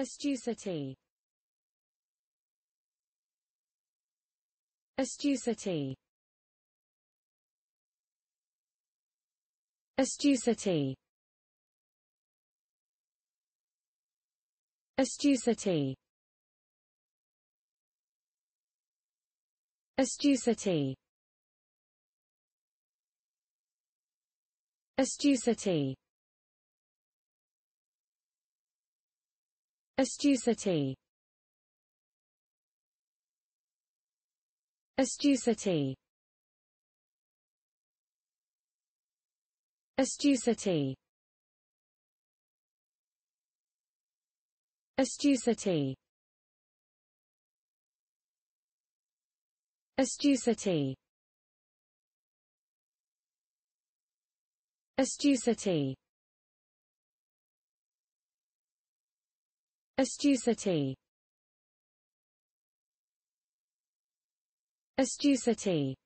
Astucity Astucity Astucity Astucity Astucity Astucity Astucity Astucity Astucity Astucity Astucity Astucity Astucity Astucity